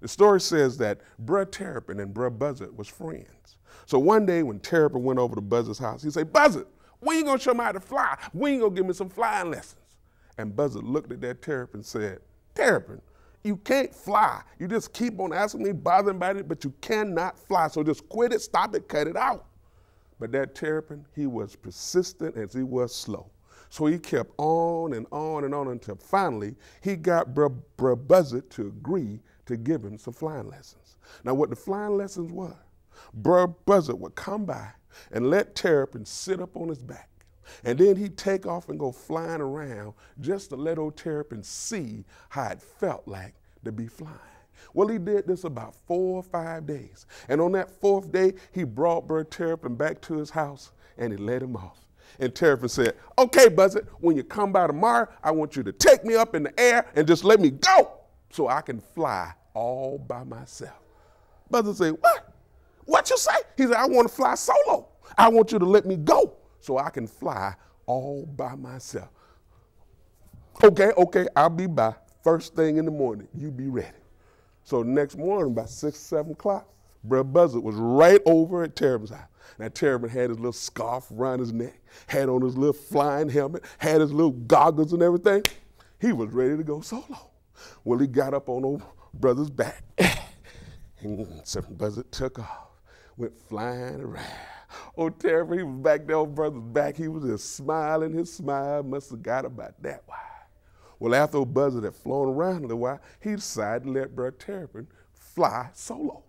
The story says that Brad Terrapin and Brad Buzzard was friends. So one day when Terrapin went over to Buzzard's house, he said, Buzzard, when you gonna show me how to fly? When you gonna give me some flying lessons? And Buzzard looked at that Terrapin and said, Terrapin, you can't fly. You just keep on asking me, bothering about it, but you cannot fly. So just quit it, stop it, cut it out. But that Terrapin, he was persistent as he was slow. So he kept on and on and on until finally he got Br, Br Buzzard to agree to give him some flying lessons. Now, what the flying lessons were, Brer Buzzard would come by and let Terrapin sit up on his back. And then he'd take off and go flying around just to let old Terrapin see how it felt like to be flying. Well, he did this about four or five days. And on that fourth day, he brought Bird Terrapin back to his house and he let him off. And Terrapin said, Okay, Buzzard, when you come by tomorrow, I want you to take me up in the air and just let me go so I can fly all by myself. Brother said, What? What you say? He said, I want to fly solo. I want you to let me go so I can fly all by myself. Okay, okay, I'll be by first thing in the morning. You be ready. So next morning, by six, seven o'clock, Brother Buzzard was right over at Terrapin's house. Now Terrapin had his little scarf around his neck, had on his little flying helmet, had his little goggles and everything. He was ready to go solo. Well, he got up on old brother's back and some Buzzard took off, went flying around. Old oh, Terry, he was back there on brother's back. He was just smiling. His smile must have got about that wide. Well, after old Buzzard had flown around a little while, he decided to let Brother Terrapin fly solo.